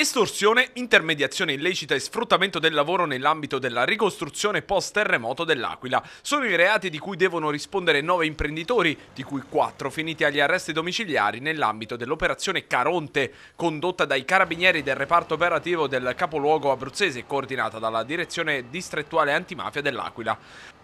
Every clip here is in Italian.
Estorsione, intermediazione illecita e sfruttamento del lavoro nell'ambito della ricostruzione post-terremoto dell'Aquila sono i reati di cui devono rispondere nove imprenditori, di cui quattro finiti agli arresti domiciliari nell'ambito dell'operazione Caronte, condotta dai carabinieri del reparto operativo del capoluogo abruzzese e coordinata dalla direzione distrettuale antimafia dell'Aquila.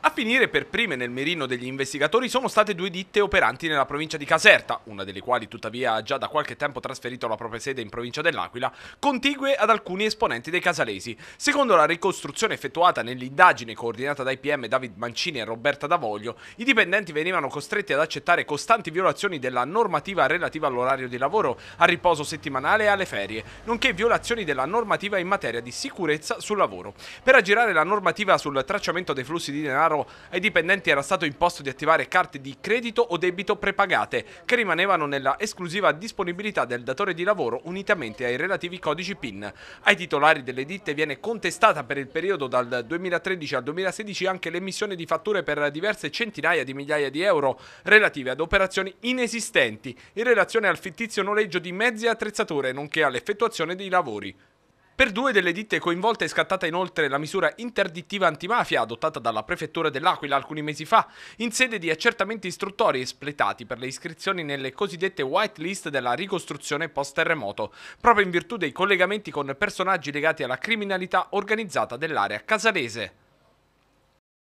A finire per prime nel mirino degli investigatori sono state due ditte operanti nella provincia di Caserta, una delle quali tuttavia ha già da qualche tempo trasferito la propria sede in provincia dell'Aquila, contigue ad alcuni esponenti dei casalesi. Secondo la ricostruzione effettuata nell'indagine coordinata dai PM David Mancini e Roberta D'Avoglio, i dipendenti venivano costretti ad accettare costanti violazioni della normativa relativa all'orario di lavoro, al riposo settimanale e alle ferie, nonché violazioni della normativa in materia di sicurezza sul lavoro. Per aggirare la normativa sul tracciamento dei flussi di denaro, ai dipendenti era stato imposto di attivare carte di credito o debito prepagate, che rimanevano nella esclusiva disponibilità del datore di lavoro unitamente ai relativi codici codici PIN. Ai titolari delle ditte viene contestata per il periodo dal 2013 al 2016 anche l'emissione di fatture per diverse centinaia di migliaia di euro relative ad operazioni inesistenti in relazione al fittizio noleggio di mezzi e attrezzature, nonché all'effettuazione dei lavori. Per due delle ditte coinvolte è scattata inoltre la misura interdittiva antimafia adottata dalla prefettura dell'Aquila alcuni mesi fa in sede di accertamenti istruttori espletati per le iscrizioni nelle cosiddette whitelist della ricostruzione post-terremoto, proprio in virtù dei collegamenti con personaggi legati alla criminalità organizzata dell'area casalese.